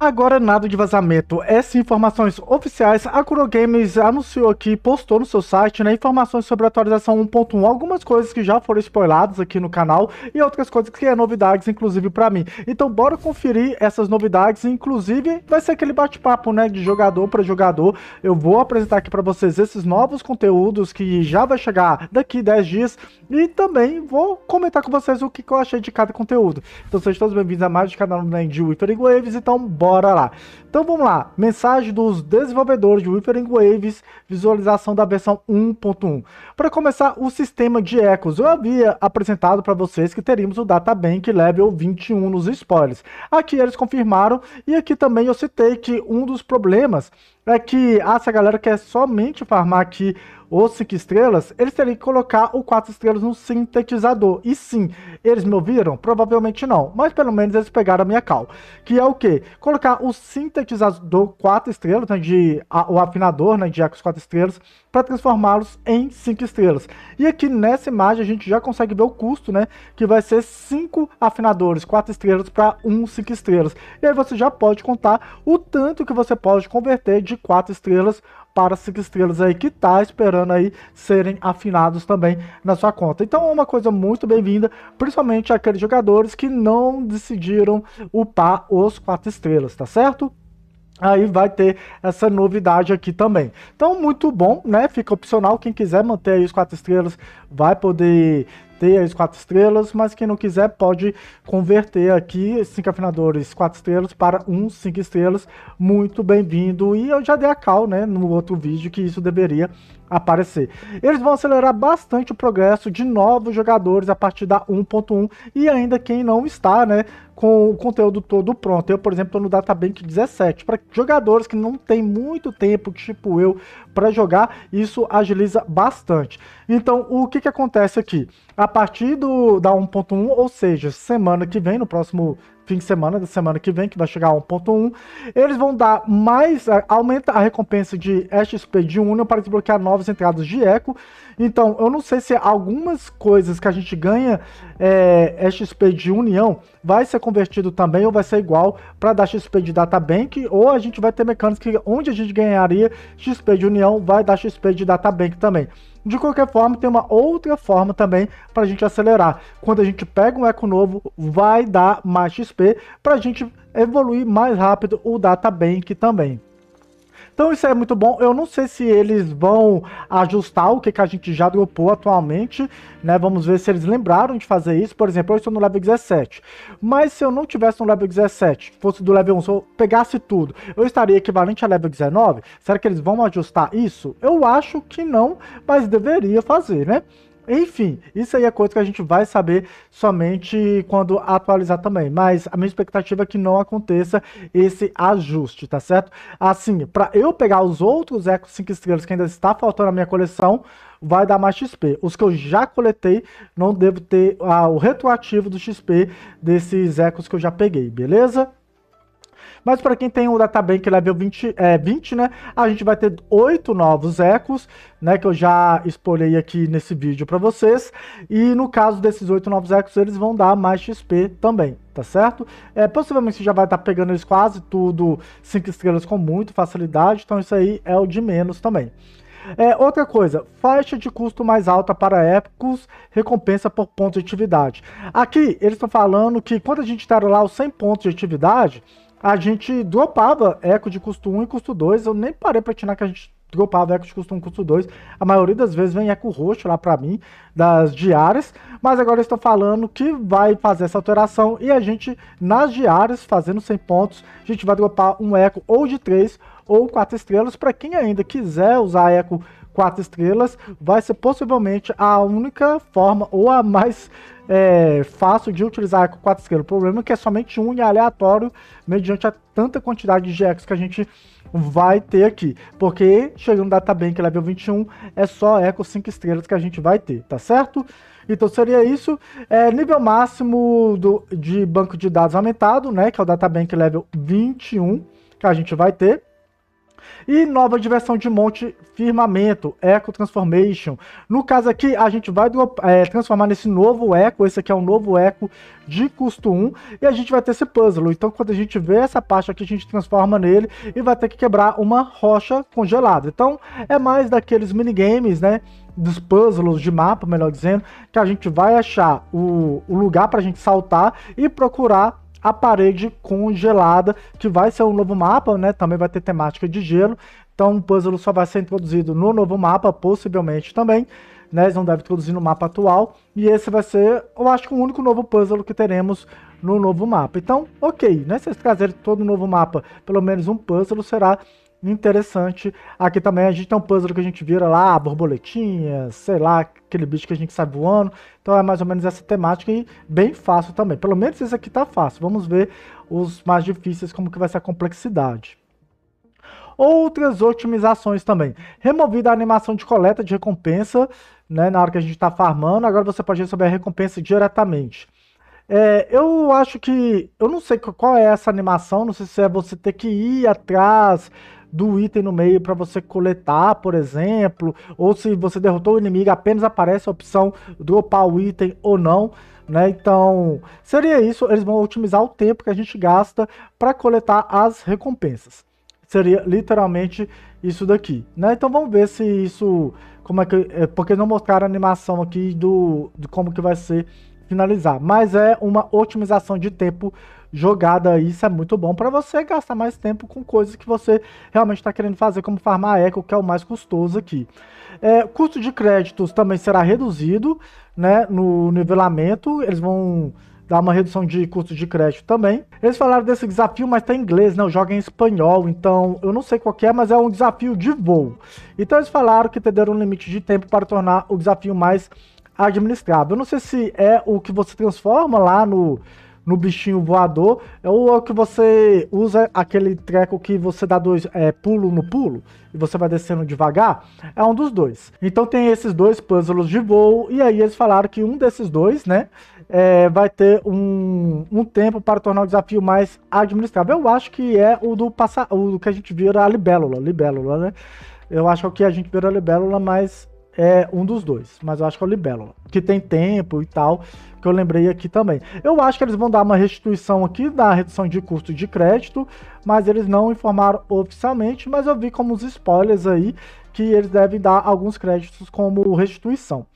Agora nada de vazamento, essas informações oficiais, a Games anunciou aqui, postou no seu site, né, informações sobre a atualização 1.1, algumas coisas que já foram spoiladas aqui no canal e outras coisas que é novidades, inclusive para mim. Então bora conferir essas novidades, inclusive vai ser aquele bate-papo, né, de jogador para jogador. Eu vou apresentar aqui para vocês esses novos conteúdos que já vai chegar daqui 10 dias e também vou comentar com vocês o que eu achei de cada conteúdo. Então sejam todos bem-vindos a mais de canal do Indie e Waves, então bora Bora lá. Então vamos lá, mensagem dos desenvolvedores de Whippering Waves, visualização da versão 1.1. Para começar, o sistema de ecos. Eu havia apresentado para vocês que teríamos o Databank Level 21 nos spoilers. Aqui eles confirmaram e aqui também eu citei que um dos problemas é que essa galera quer somente farmar aqui os cinco estrelas, eles teriam que colocar o quatro estrelas no sintetizador. E sim, eles me ouviram? Provavelmente não, mas pelo menos eles pegaram a minha cal. Que é o quê? Colocar o sintetizador quatro estrelas, né, de, a, o afinador né, de Ecos quatro estrelas, para transformá-los em 5 estrelas. E aqui nessa imagem a gente já consegue ver o custo, né? Que vai ser 5 afinadores, 4 estrelas para 1 um 5 estrelas. E aí você já pode contar o tanto que você pode converter de 4 estrelas para cinco estrelas aí que tá esperando aí serem afinados também na sua conta. Então é uma coisa muito bem-vinda, principalmente aqueles jogadores que não decidiram upar os quatro estrelas, tá certo? Aí vai ter essa novidade aqui também. Então, muito bom, né? Fica opcional. Quem quiser manter aí os quatro estrelas vai poder ter as quatro estrelas, mas quem não quiser pode converter aqui cinco afinadores quatro estrelas para um cinco estrelas. Muito bem-vindo. E eu já dei a cal, né, no outro vídeo que isso deveria aparecer. Eles vão acelerar bastante o progresso de novos jogadores a partir da 1.1 e ainda quem não está, né, com o conteúdo todo pronto. Eu, por exemplo, estou no Databank 17. Para jogadores que não tem muito tempo, tipo eu, para jogar, isso agiliza bastante. Então, o que, que acontece aqui? A partir do, da 1.1, ou seja, semana que vem, no próximo fim de semana, da semana que vem, que vai chegar a 1.1, eles vão dar mais, aumenta a recompensa de XP de Union para desbloquear novas entradas de eco. Então, eu não sei se algumas coisas que a gente ganha é, XP de união vai ser convertido também ou vai ser igual para dar XP de databank, ou a gente vai ter mecânicas que onde a gente ganharia XP de união vai dar XP de databank também. De qualquer forma, tem uma outra forma também para a gente acelerar. Quando a gente pega um eco novo, vai dar mais XP para a gente evoluir mais rápido o data bank também. Então isso é muito bom. Eu não sei se eles vão ajustar o que, que a gente já dropou atualmente, né? Vamos ver se eles lembraram de fazer isso. Por exemplo, eu estou no level 17. Mas se eu não tivesse no level 17, fosse do level 1, se eu pegasse tudo, eu estaria equivalente a level 19? Será que eles vão ajustar isso? Eu acho que não, mas deveria fazer, né? Enfim, isso aí é coisa que a gente vai saber somente quando atualizar também. Mas a minha expectativa é que não aconteça esse ajuste, tá certo? Assim, para eu pegar os outros Eco 5 estrelas que ainda está faltando na minha coleção, vai dar mais XP. Os que eu já coletei, não devo ter ah, o retroativo do XP desses ecos que eu já peguei, beleza? Mas para quem tem o Databank level 20, é, 20, né, a gente vai ter oito novos ecos, né, que eu já espolhei aqui nesse vídeo para vocês. E no caso desses oito novos ecos, eles vão dar mais XP também, tá certo? É, possivelmente você já vai estar tá pegando eles quase tudo cinco estrelas com muita facilidade, então isso aí é o de menos também. É, outra coisa, faixa de custo mais alta para épicos, recompensa por pontos de atividade. Aqui, eles estão falando que quando a gente tiver tá lá os 100 pontos de atividade, a gente dropava eco de custo 1 e custo 2. Eu nem parei pra atinar que a gente dropava eco de custo 1 e custo 2. A maioria das vezes vem eco roxo lá para mim, das diárias. Mas agora estou falando que vai fazer essa alteração e a gente, nas diárias, fazendo 100 pontos, a gente vai dropar um eco ou de 3 ou 4 estrelas. Para quem ainda quiser usar eco quatro estrelas vai ser possivelmente a única forma ou a mais é, fácil de utilizar com quatro estrelas. O problema é que é somente um e é aleatório mediante a tanta quantidade de GX que a gente vai ter aqui, porque chegando no Databank level 21 é só com 5 estrelas que a gente vai ter, tá certo? Então seria isso, é, nível máximo do, de banco de dados aumentado, né, que é o Databank level 21 que a gente vai ter. E nova diversão de monte, firmamento, Eco Transformation. No caso aqui, a gente vai é, transformar nesse novo Eco, esse aqui é um novo Eco de custo 1, e a gente vai ter esse puzzle. Então, quando a gente vê essa parte aqui, a gente transforma nele e vai ter que quebrar uma rocha congelada. Então, é mais daqueles minigames, né? dos puzzles de mapa, melhor dizendo, que a gente vai achar o, o lugar para a gente saltar e procurar a parede congelada, que vai ser um novo mapa, né? Também vai ter temática de gelo. Então o puzzle só vai ser introduzido no novo mapa, possivelmente também. Né? Eles não devem introduzir no mapa atual. E esse vai ser, eu acho que o único novo puzzle que teremos no novo mapa. Então, ok, né? Se eles trazerem todo novo mapa, pelo menos um puzzle será interessante. Aqui também a gente tem um puzzle que a gente vira lá, borboletinha, sei lá, aquele bicho que a gente sai voando. Então é mais ou menos essa temática e bem fácil também. Pelo menos esse aqui tá fácil. Vamos ver os mais difíceis, como que vai ser a complexidade outras otimizações também. Removida a animação de coleta de recompensa, né, na hora que a gente está farmando, agora você pode receber a recompensa diretamente. É, eu acho que, eu não sei qual é essa animação, não sei se é você ter que ir atrás do item no meio para você coletar, por exemplo, ou se você derrotou o inimigo, apenas aparece a opção dropar o item ou não. Né? Então, seria isso, eles vão otimizar o tempo que a gente gasta para coletar as recompensas. Seria literalmente isso daqui, né? Então vamos ver se isso como é que é, porque não mostraram a animação aqui do de como que vai ser finalizar. Mas é uma otimização de tempo jogada. Isso é muito bom para você gastar mais tempo com coisas que você realmente está querendo fazer, como farmar eco, que é o mais custoso aqui. É, custo de créditos também será reduzido né, no nivelamento. Eles vão dar uma redução de custo de crédito também. Eles falaram desse desafio, mas tá em inglês, né? Eu jogo é em espanhol, então eu não sei qual é, mas é um desafio de voo. Então eles falaram que terão um limite de tempo para tornar o desafio mais administrável. Eu não sei se é o que você transforma lá no, no bichinho voador, é ou é o que você usa aquele treco que você dá dois é, pulo no pulo e você vai descendo devagar. É um dos dois. Então tem esses dois puzzles de voo, e aí eles falaram que um desses dois, né? É, vai ter um, um tempo para tornar o desafio mais administrável. Eu acho que é o do passar, o que a gente vira a libélula, libélula, né? Eu acho que a gente vira a libélula, mas é um dos dois, mas eu acho que é o Libelo que tem tempo e tal, que eu lembrei aqui também. Eu acho que eles vão dar uma restituição aqui da redução de custo de crédito, mas eles não informaram oficialmente, mas eu vi como os spoilers aí que eles devem dar alguns créditos como restituição.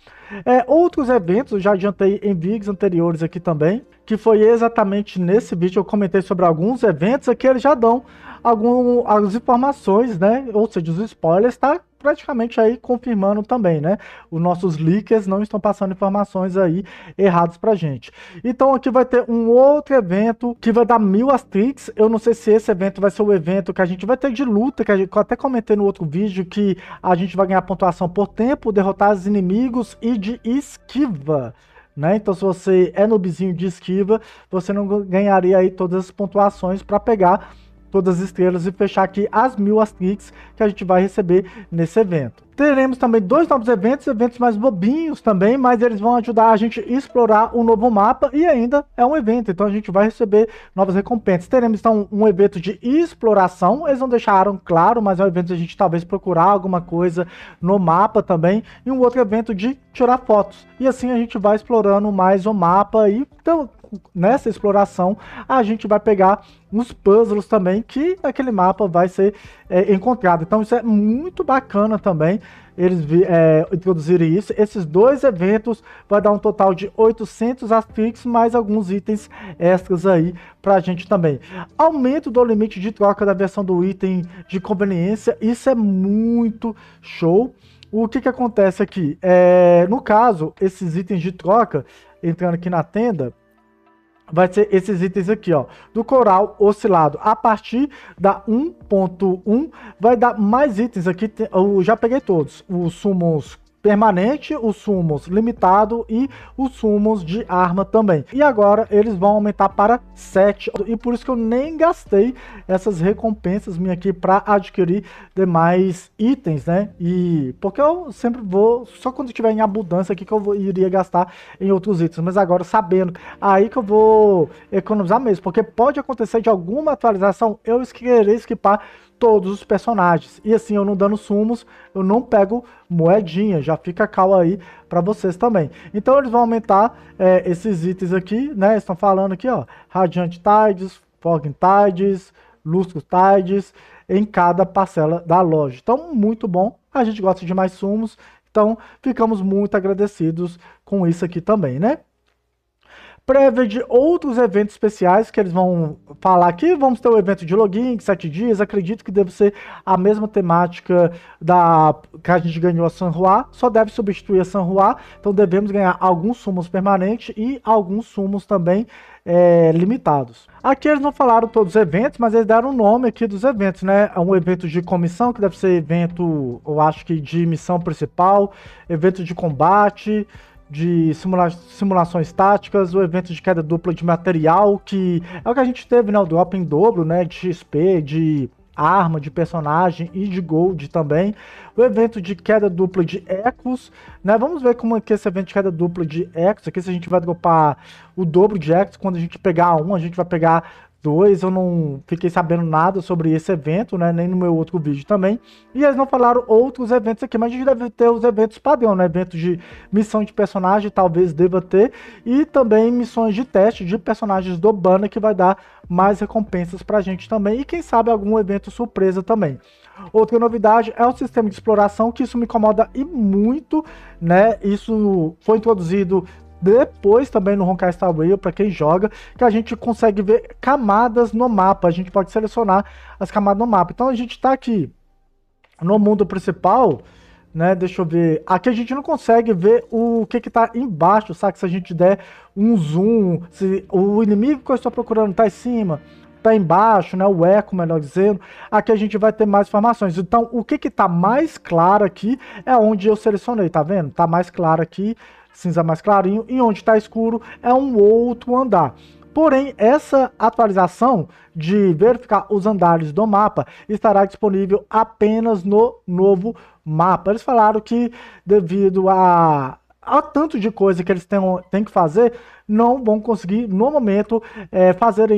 É, outros eventos, eu já adiantei em vídeos anteriores aqui também, que foi exatamente nesse vídeo, eu comentei sobre alguns eventos aqui, eles já dão algumas informações, né? Ou seja, os spoilers, tá? praticamente aí confirmando também, né? Os nossos leakers não estão passando informações aí erradas pra gente. Então aqui vai ter um outro evento que vai dar mil astrix. Eu não sei se esse evento vai ser o evento que a gente vai ter de luta, que, gente, eu até comentei no outro vídeo que a gente vai ganhar pontuação por tempo, derrotar os inimigos e de esquiva. Né? Então, se você é nobizinho de esquiva, você não ganharia aí todas as pontuações para pegar todas as estrelas e fechar aqui as mil Astrix que a gente vai receber nesse evento. Teremos também dois novos eventos, eventos mais bobinhos também, mas eles vão ajudar a gente a explorar um novo mapa e ainda é um evento, então a gente vai receber novas recompensas. Teremos então um evento de exploração, eles não deixaram claro, mas é um evento de a gente talvez procurar alguma coisa no mapa também, e um outro evento de tirar fotos. E assim a gente vai explorando mais o mapa e então, nessa exploração, a gente vai pegar uns puzzles também que naquele mapa vai ser é, encontrado. Então isso é muito bacana também, eles é, introduzirem isso. Esses dois eventos vai dar um total de 800 asterix mais alguns itens extras aí para a gente também. Aumento do limite de troca da versão do item de conveniência, isso é muito show. O que que acontece aqui? É, no caso, esses itens de troca, entrando aqui na tenda, vai ser esses itens aqui, ó, do coral oscilado. A partir da 1.1 vai dar mais itens aqui, eu já peguei todos, os summons permanente, os sumos limitado e os sumos de arma também. E agora eles vão aumentar para 7, e por isso que eu nem gastei essas recompensas minha aqui para adquirir demais itens, né? E porque eu sempre vou, só quando tiver em abundância aqui que eu vou, iria gastar em outros itens, mas agora sabendo, aí que eu vou economizar mesmo, porque pode acontecer de alguma atualização eu querer esquipar todos os personagens. E assim, eu não dando sumos, eu não pego moedinha, já fica calma aí para vocês também. Então eles vão aumentar é, esses itens aqui, né? Estão falando aqui, ó, Radiant Tides, Fogging Tides, Lusco Tides, em cada parcela da loja. Então, muito bom. A gente gosta de mais sumos, então ficamos muito agradecidos com isso aqui também, né? prévia de outros eventos especiais que eles vão falar aqui. Vamos ter o um evento de login, sete dias. Acredito que deve ser a mesma temática da que a gente ganhou a San Juan. Só deve substituir a San Juan. Então devemos ganhar alguns sumos permanentes e alguns sumos também é, limitados. Aqui eles não falaram todos os eventos, mas eles deram o nome aqui dos eventos, né? É um evento de comissão, que deve ser evento, eu acho que de missão principal, evento de combate, de simula simulações táticas, o evento de queda dupla de material, que é o que a gente teve, né? O drop em dobro, né? De XP, de arma, de personagem e de gold também. O evento de queda dupla de ecos, né? Vamos ver como é que esse evento de queda dupla de ecos, aqui se a gente vai dropar o dobro de ecos, quando a gente pegar um, a gente vai pegar 2, eu não fiquei sabendo nada sobre esse evento, né? Nem no meu outro vídeo também. E eles não falaram outros eventos aqui, mas a gente deve ter os eventos padrão, né? Eventos de missão de personagem, talvez deva ter. E também missões de teste de personagens do banner, que vai dar mais recompensas pra gente também. E quem sabe algum evento surpresa também. Outra novidade é o sistema de exploração, que isso me incomoda e muito, né? Isso foi introduzido depois também no Honkai Star Rail, para quem joga, que a gente consegue ver camadas no mapa, a gente pode selecionar as camadas no mapa. Então a gente está aqui no mundo principal, né? Deixa eu ver. Aqui a gente não consegue ver o que que tá embaixo, sabe? Se a gente der um zoom, se o inimigo que eu estou procurando tá em cima, tá embaixo, né? O eco, melhor dizendo. Aqui a gente vai ter mais informações. Então, o que que tá mais claro aqui é onde eu selecionei, tá vendo? Tá mais claro aqui cinza mais clarinho, e onde está escuro é um outro andar. Porém, essa atualização de verificar os andares do mapa estará disponível apenas no novo mapa. Eles falaram que devido a há tanto de coisa que eles têm, têm que fazer, não vão conseguir, no momento, é,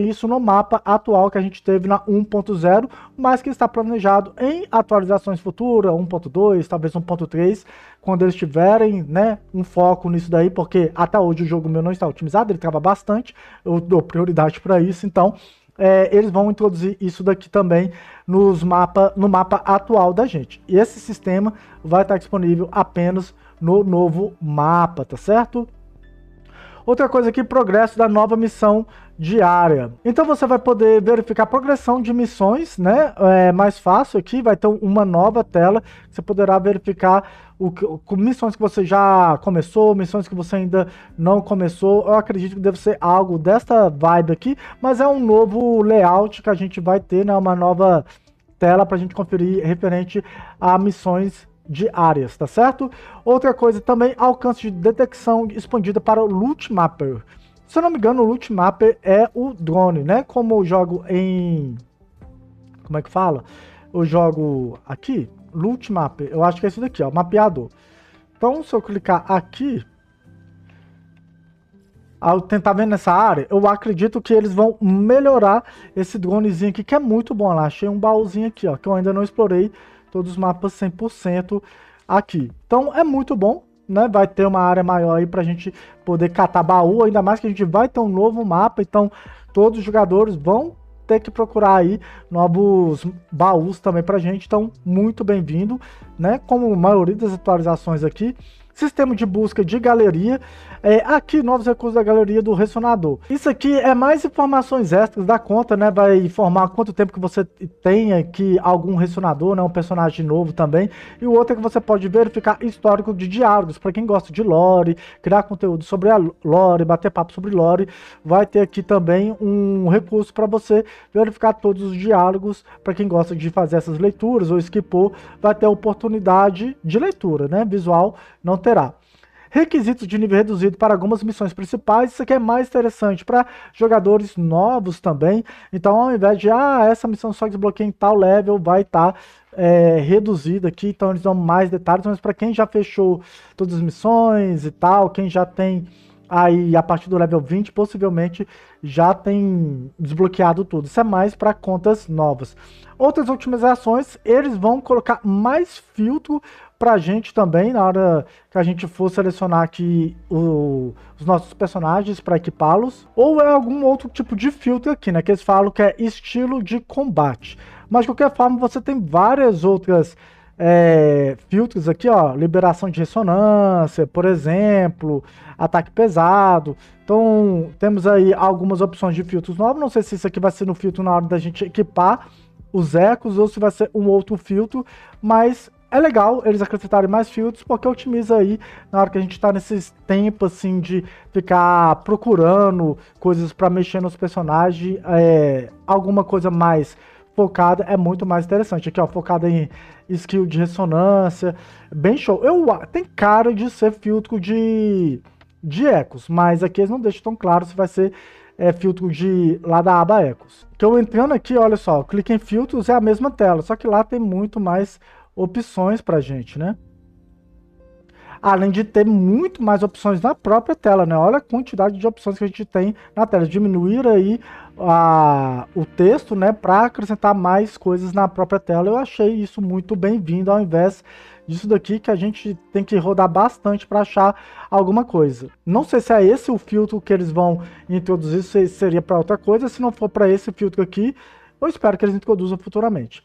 isso no mapa atual que a gente teve na 1.0, mas que está planejado em atualizações futuras, 1.2, talvez 1.3, quando eles tiverem né, um foco nisso daí, porque até hoje o jogo meu não está otimizado, ele trava bastante, eu dou prioridade para isso, então... É, eles vão introduzir isso daqui também nos mapa, no mapa atual da gente. E esse sistema vai estar disponível apenas no novo mapa, tá certo? Outra coisa aqui, progresso da nova missão diária. Então você vai poder verificar a progressão de missões, né? É mais fácil aqui, vai ter uma nova tela, você poderá verificar o que, com missões que você já começou, missões que você ainda não começou. Eu acredito que deve ser algo desta vibe aqui, mas é um novo layout que a gente vai ter, né? Uma nova tela para a gente conferir referente a missões de áreas, tá certo? Outra coisa também, alcance de detecção expandida para o Loot Mapper. Se eu não me engano, o Loot Mapper é o drone, né? Como eu jogo em... Como é que fala? Eu jogo aqui, Loot Mapper. Eu acho que é esse daqui, ó, mapeador. Então, se eu clicar aqui, ao tentar ver nessa área, eu acredito que eles vão melhorar esse dronezinho aqui, que é muito bom lá. Achei um baúzinho aqui, ó, que eu ainda não explorei todos os mapas 100% aqui. Então é muito bom, né? Vai ter uma área maior aí para a gente poder catar baú, ainda mais que a gente vai ter um novo mapa, então todos os jogadores vão ter que procurar aí novos baús também pra gente, então muito bem-vindo, né? Como a maioria das atualizações aqui, sistema de busca de galeria, é, aqui novos recursos da galeria do ressonador. Isso aqui é mais informações extras da conta, né? Vai informar quanto tempo que você tem aqui algum ressonador, né? Um personagem novo também. E o outro é que você pode verificar histórico de diálogos. Para quem gosta de lore, criar conteúdo sobre a lore, bater papo sobre lore, vai ter aqui também um recurso para você verificar todos os diálogos. Para quem gosta de fazer essas leituras ou skipou, vai ter a oportunidade de leitura, né? Visual, não alterar. Requisitos de nível reduzido para algumas missões principais, isso aqui é mais interessante para jogadores novos também. Então, ao invés de, ah, essa missão só desbloqueia em tal level, vai estar tá, é, reduzida aqui, então eles dão mais detalhes, mas para quem já fechou todas as missões e tal, quem já tem aí a partir do level 20, possivelmente já tem desbloqueado tudo. Isso é mais para contas novas. Outras otimizações, eles vão colocar mais filtro para a gente também, na hora que a gente for selecionar aqui o, os nossos personagens para equipá-los, ou é algum outro tipo de filtro aqui, né? Que eles falam que é estilo de combate. Mas de qualquer forma, você tem várias outras é, filtros aqui, ó, liberação de ressonância, por exemplo, ataque pesado. Então, temos aí algumas opções de filtros novos. Não sei se isso aqui vai ser no filtro na hora da gente equipar os ecos ou se vai ser um outro filtro, mas é legal eles acrescentarem mais filtros porque otimiza aí na hora que a gente tá nesses tempos, assim, de ficar procurando coisas para mexer nos personagens, é, alguma coisa mais focada é muito mais interessante. Aqui, ó, focada em skill de ressonância, bem show. Eu, tem cara de ser filtro de, de ecos, mas aqui eles não deixam tão claro se vai ser é, filtro de lá da aba ecos. Então, entrando aqui, olha só, clique em filtros, é a mesma tela, só que lá tem muito mais opções para a gente, né? Além de ter muito mais opções na própria tela, né? Olha a quantidade de opções que a gente tem na tela. Diminuir aí a, o texto, né? Para acrescentar mais coisas na própria tela. Eu achei isso muito bem-vindo, ao invés disso daqui que a gente tem que rodar bastante para achar alguma coisa. Não sei se é esse o filtro que eles vão introduzir, se seria para outra coisa. Se não for para esse filtro aqui, eu espero que eles introduzam futuramente.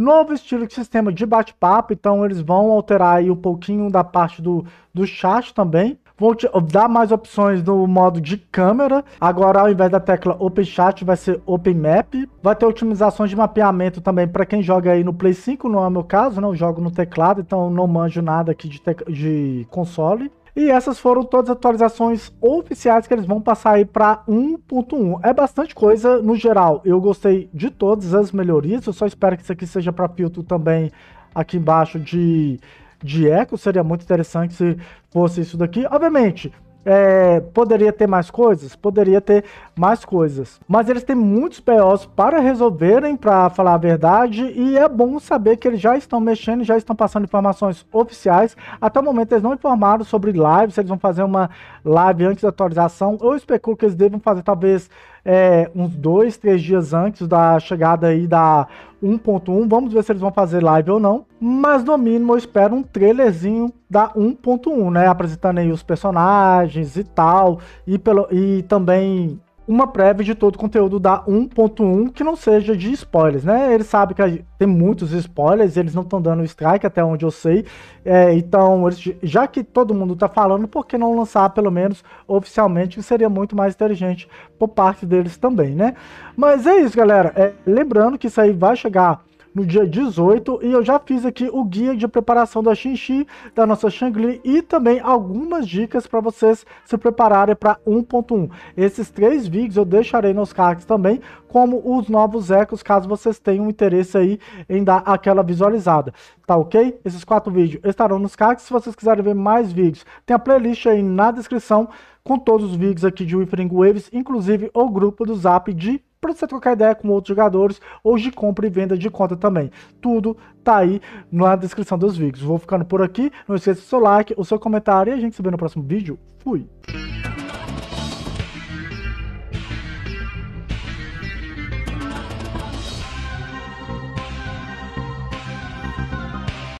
Novo estilo de sistema de bate-papo, então eles vão alterar aí um pouquinho da parte do, do chat também. Vão te dar mais opções no modo de câmera. Agora, ao invés da tecla Open Chat, vai ser Open Map. Vai ter otimizações de mapeamento também para quem joga aí no Play 5, não é o meu caso, não jogo no teclado, então não manjo nada aqui de, de console. E essas foram todas as atualizações oficiais que eles vão passar aí para 1.1. É bastante coisa no geral. Eu gostei de todas as melhorias. Eu só espero que isso aqui seja para filtro também aqui embaixo de de eco, seria muito interessante se fosse isso daqui. Obviamente, é, poderia ter mais coisas? Poderia ter mais coisas. Mas eles têm muitos POs para resolverem, para falar a verdade, e é bom saber que eles já estão mexendo, já estão passando informações oficiais. Até o momento eles não informaram sobre live, se eles vão fazer uma live antes da atualização. Eu especulo que eles devam fazer talvez é, uns dois, três dias antes da chegada aí da 1.1. Vamos ver se eles vão fazer live ou não. Mas no mínimo eu espero um trailerzinho da 1.1, né? Apresentando aí os personagens e tal. E, pelo, e também uma prévia de todo o conteúdo da 1.1 que não seja de spoilers, né? Eles sabem que tem muitos spoilers, eles não estão dando strike até onde eu sei. É, então, eles, já que todo mundo está falando, por que não lançar pelo menos oficialmente, que seria muito mais inteligente por parte deles também, né? Mas é isso, galera. É, lembrando que isso aí vai chegar no dia 18 e eu já fiz aqui o guia de preparação da Xinxi, da nossa Shangli e também algumas dicas para vocês se prepararem para 1.1. Esses três vídeos eu deixarei nos cards também, como os novos ecos, caso vocês tenham interesse aí em dar aquela visualizada, tá ok? Esses quatro vídeos estarão nos cards, se vocês quiserem ver mais vídeos, tem a playlist aí na descrição com todos os vídeos aqui de Wifering Waves, inclusive o grupo do Zap de para você trocar ideia com outros jogadores ou de compra e venda de conta também. Tudo tá aí na descrição dos vídeos. Vou ficando por aqui. Não esqueça do seu like, o seu comentário e a gente se vê no próximo vídeo. Fui!